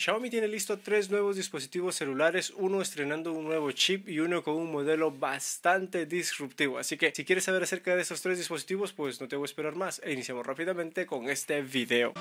Xiaomi tiene listo tres nuevos dispositivos celulares, uno estrenando un nuevo chip y uno con un modelo bastante disruptivo. Así que si quieres saber acerca de estos tres dispositivos, pues no te voy a esperar más e iniciamos rápidamente con este video.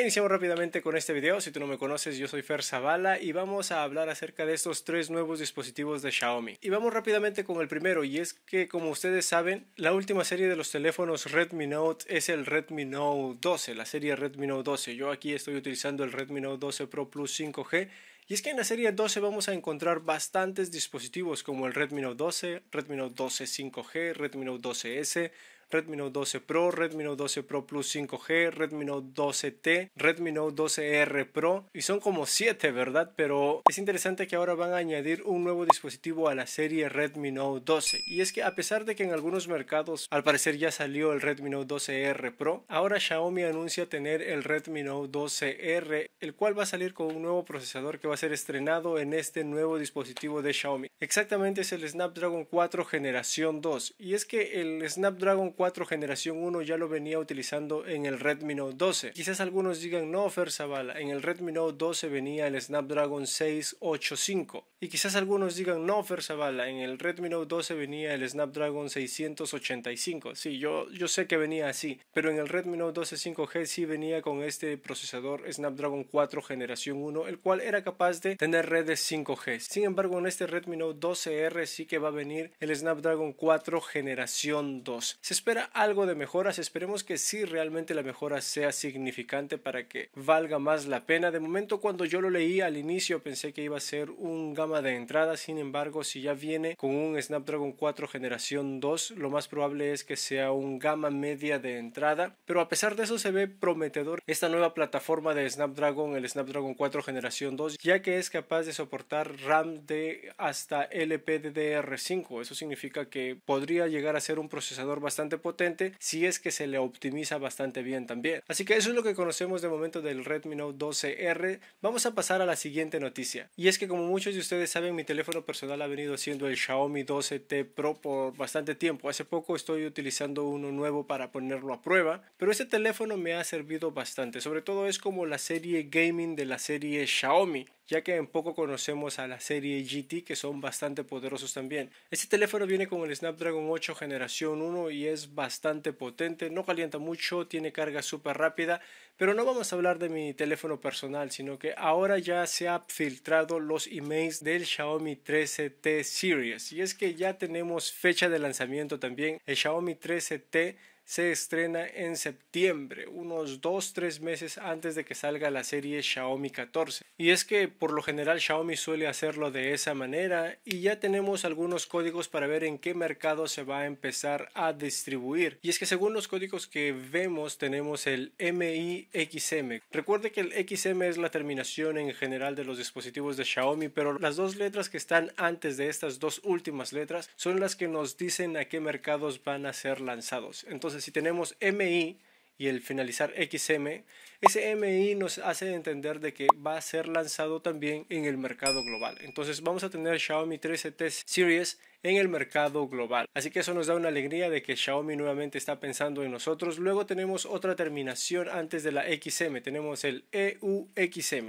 Iniciamos rápidamente con este video, si tú no me conoces yo soy Fer Zavala y vamos a hablar acerca de estos tres nuevos dispositivos de Xiaomi. Y vamos rápidamente con el primero y es que como ustedes saben, la última serie de los teléfonos Redmi Note es el Redmi Note 12, la serie Redmi Note 12. Yo aquí estoy utilizando el Redmi Note 12 Pro Plus 5G y es que en la serie 12 vamos a encontrar bastantes dispositivos como el Redmi Note 12, Redmi Note 12 5G, Redmi Note 12S, Redmi Note 12 Pro, Redmi Note 12 Pro Plus 5G, Redmi Note 12T, Redmi Note 12R Pro y son como 7, ¿verdad? Pero es interesante que ahora van a añadir un nuevo dispositivo a la serie Redmi Note 12 y es que a pesar de que en algunos mercados al parecer ya salió el Redmi Note 12R Pro, ahora Xiaomi anuncia tener el Redmi Note 12R, el cual va a salir con un nuevo procesador que va a ser estrenado en este nuevo dispositivo de Xiaomi. Exactamente es el Snapdragon 4 generación 2 y es que el Snapdragon generación 1 ya lo venía utilizando en el Redmi Note 12. Quizás algunos digan, no, Fer bala en el Redmi Note 12 venía el Snapdragon 685. Y quizás algunos digan, no, Fer bala en el Redmi Note 12 venía el Snapdragon 685. Sí, yo, yo sé que venía así, pero en el Redmi Note 12 5G sí venía con este procesador Snapdragon 4 generación 1, el cual era capaz de tener redes 5G. Sin embargo, en este Redmi Note 12R sí que va a venir el Snapdragon 4 generación 2. Se espera algo de mejoras, esperemos que sí realmente la mejora sea significante para que valga más la pena. De momento cuando yo lo leí al inicio pensé que iba a ser un gama de entrada, sin embargo si ya viene con un Snapdragon 4 generación 2, lo más probable es que sea un gama media de entrada, pero a pesar de eso se ve prometedor esta nueva plataforma de Snapdragon, el Snapdragon 4 generación 2, ya que es capaz de soportar RAM de hasta LPDDR5, eso significa que podría llegar a ser un procesador bastante potente si es que se le optimiza bastante bien también. Así que eso es lo que conocemos de momento del Redmi Note 12R. Vamos a pasar a la siguiente noticia. Y es que como muchos de ustedes saben, mi teléfono personal ha venido siendo el Xiaomi 12T Pro por bastante tiempo. Hace poco estoy utilizando uno nuevo para ponerlo a prueba, pero este teléfono me ha servido bastante. Sobre todo es como la serie gaming de la serie Xiaomi ya que en poco conocemos a la serie GT que son bastante poderosos también. Este teléfono viene con el Snapdragon 8 generación 1 y es bastante potente, no calienta mucho, tiene carga súper rápida, pero no vamos a hablar de mi teléfono personal, sino que ahora ya se han filtrado los emails del Xiaomi 13T Series y es que ya tenemos fecha de lanzamiento también, el Xiaomi 13T se estrena en septiembre, unos 2-3 meses antes de que salga la serie Xiaomi 14. Y es que por lo general Xiaomi suele hacerlo de esa manera y ya tenemos algunos códigos para ver en qué mercado se va a empezar a distribuir. Y es que según los códigos que vemos tenemos el MIXM. Recuerde que el XM es la terminación en general de los dispositivos de Xiaomi, pero las dos letras que están antes de estas dos últimas letras son las que nos dicen a qué mercados van a ser lanzados. Entonces si tenemos MI y el finalizar XM, ese MI nos hace entender de que va a ser lanzado también en el mercado global. Entonces, vamos a tener Xiaomi 13T Series en el mercado global. Así que eso nos da una alegría de que Xiaomi nuevamente está pensando en nosotros. Luego tenemos otra terminación antes de la XM, tenemos el EUXM.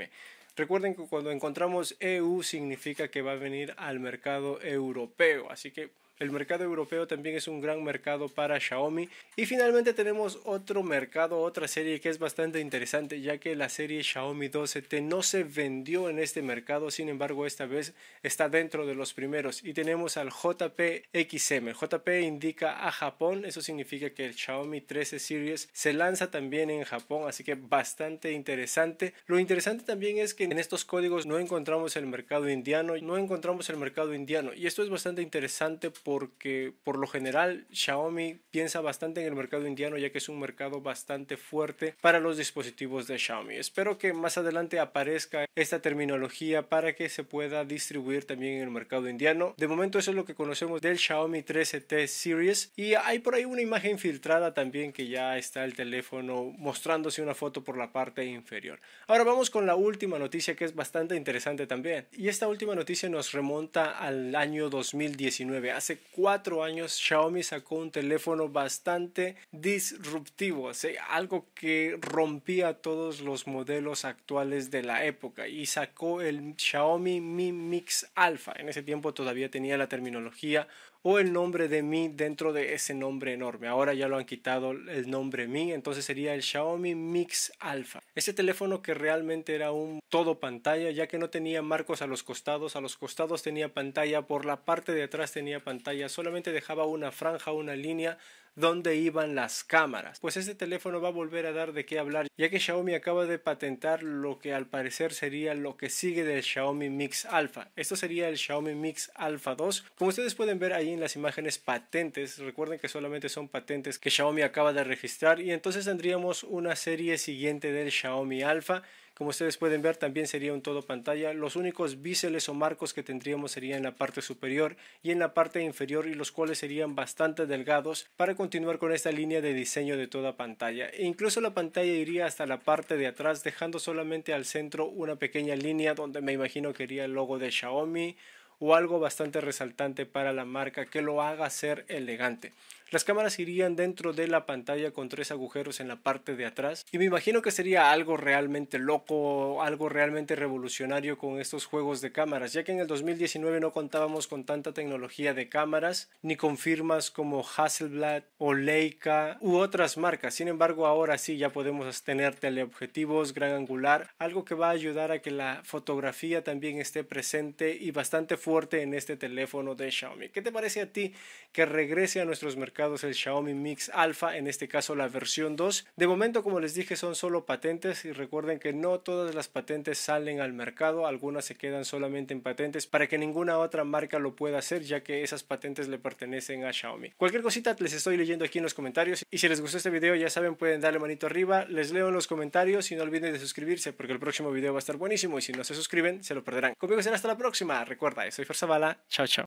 Recuerden que cuando encontramos EU significa que va a venir al mercado europeo, así que el mercado europeo también es un gran mercado para Xiaomi. Y finalmente tenemos otro mercado, otra serie que es bastante interesante, ya que la serie Xiaomi 12T no se vendió en este mercado, sin embargo esta vez está dentro de los primeros. Y tenemos al JPXM. JP indica a Japón, eso significa que el Xiaomi 13 Series se lanza también en Japón, así que bastante interesante. Lo interesante también es que en estos códigos no encontramos el mercado indiano, no encontramos el mercado indiano. Y esto es bastante interesante porque por lo general Xiaomi piensa bastante en el mercado indiano ya que es un mercado bastante fuerte para los dispositivos de Xiaomi. Espero que más adelante aparezca esta terminología para que se pueda distribuir también en el mercado indiano. De momento eso es lo que conocemos del Xiaomi 13T Series y hay por ahí una imagen filtrada también que ya está el teléfono mostrándose una foto por la parte inferior. Ahora vamos con la última noticia que es bastante interesante también y esta última noticia nos remonta al año 2019, hace cuatro años Xiaomi sacó un teléfono bastante disruptivo, algo que rompía todos los modelos actuales de la época y sacó el Xiaomi Mi Mix Alpha. En ese tiempo todavía tenía la terminología o el nombre de Mi dentro de ese nombre enorme. Ahora ya lo han quitado el nombre Mi, entonces sería el Xiaomi Mix Alpha. Ese teléfono que realmente era un todo pantalla, ya que no tenía marcos a los costados, a los costados tenía pantalla, por la parte de atrás tenía pantalla solamente dejaba una franja, una línea donde iban las cámaras. Pues este teléfono va a volver a dar de qué hablar, ya que Xiaomi acaba de patentar lo que al parecer sería lo que sigue del Xiaomi Mix Alpha. Esto sería el Xiaomi Mix Alpha 2. Como ustedes pueden ver ahí en las imágenes patentes, recuerden que solamente son patentes que Xiaomi acaba de registrar y entonces tendríamos una serie siguiente del Xiaomi Alpha como ustedes pueden ver, también sería un todo pantalla. Los únicos biseles o marcos que tendríamos serían en la parte superior y en la parte inferior y los cuales serían bastante delgados para continuar con esta línea de diseño de toda pantalla. E incluso la pantalla iría hasta la parte de atrás dejando solamente al centro una pequeña línea donde me imagino que iría el logo de Xiaomi o algo bastante resaltante para la marca que lo haga ser elegante. Las cámaras irían dentro de la pantalla con tres agujeros en la parte de atrás y me imagino que sería algo realmente loco, algo realmente revolucionario con estos juegos de cámaras, ya que en el 2019 no contábamos con tanta tecnología de cámaras ni con firmas como Hasselblad o Leica u otras marcas. Sin embargo, ahora sí ya podemos tener teleobjetivos gran angular, algo que va a ayudar a que la fotografía también esté presente y bastante fuerte en este teléfono de Xiaomi. ¿Qué te parece a ti que regrese a nuestros mercados el Xiaomi Mix Alpha, en este caso la versión 2. De momento, como les dije, son solo patentes y recuerden que no todas las patentes salen al mercado, algunas se quedan solamente en patentes para que ninguna otra marca lo pueda hacer, ya que esas patentes le pertenecen a Xiaomi. Cualquier cosita les estoy leyendo aquí en los comentarios y si les gustó este video, ya saben, pueden darle manito arriba, les leo en los comentarios y no olviden de suscribirse porque el próximo video va a estar buenísimo y si no se suscriben, se lo perderán. Conmigo será hasta la próxima. Recuerda, soy Farzabala. Chao, chao.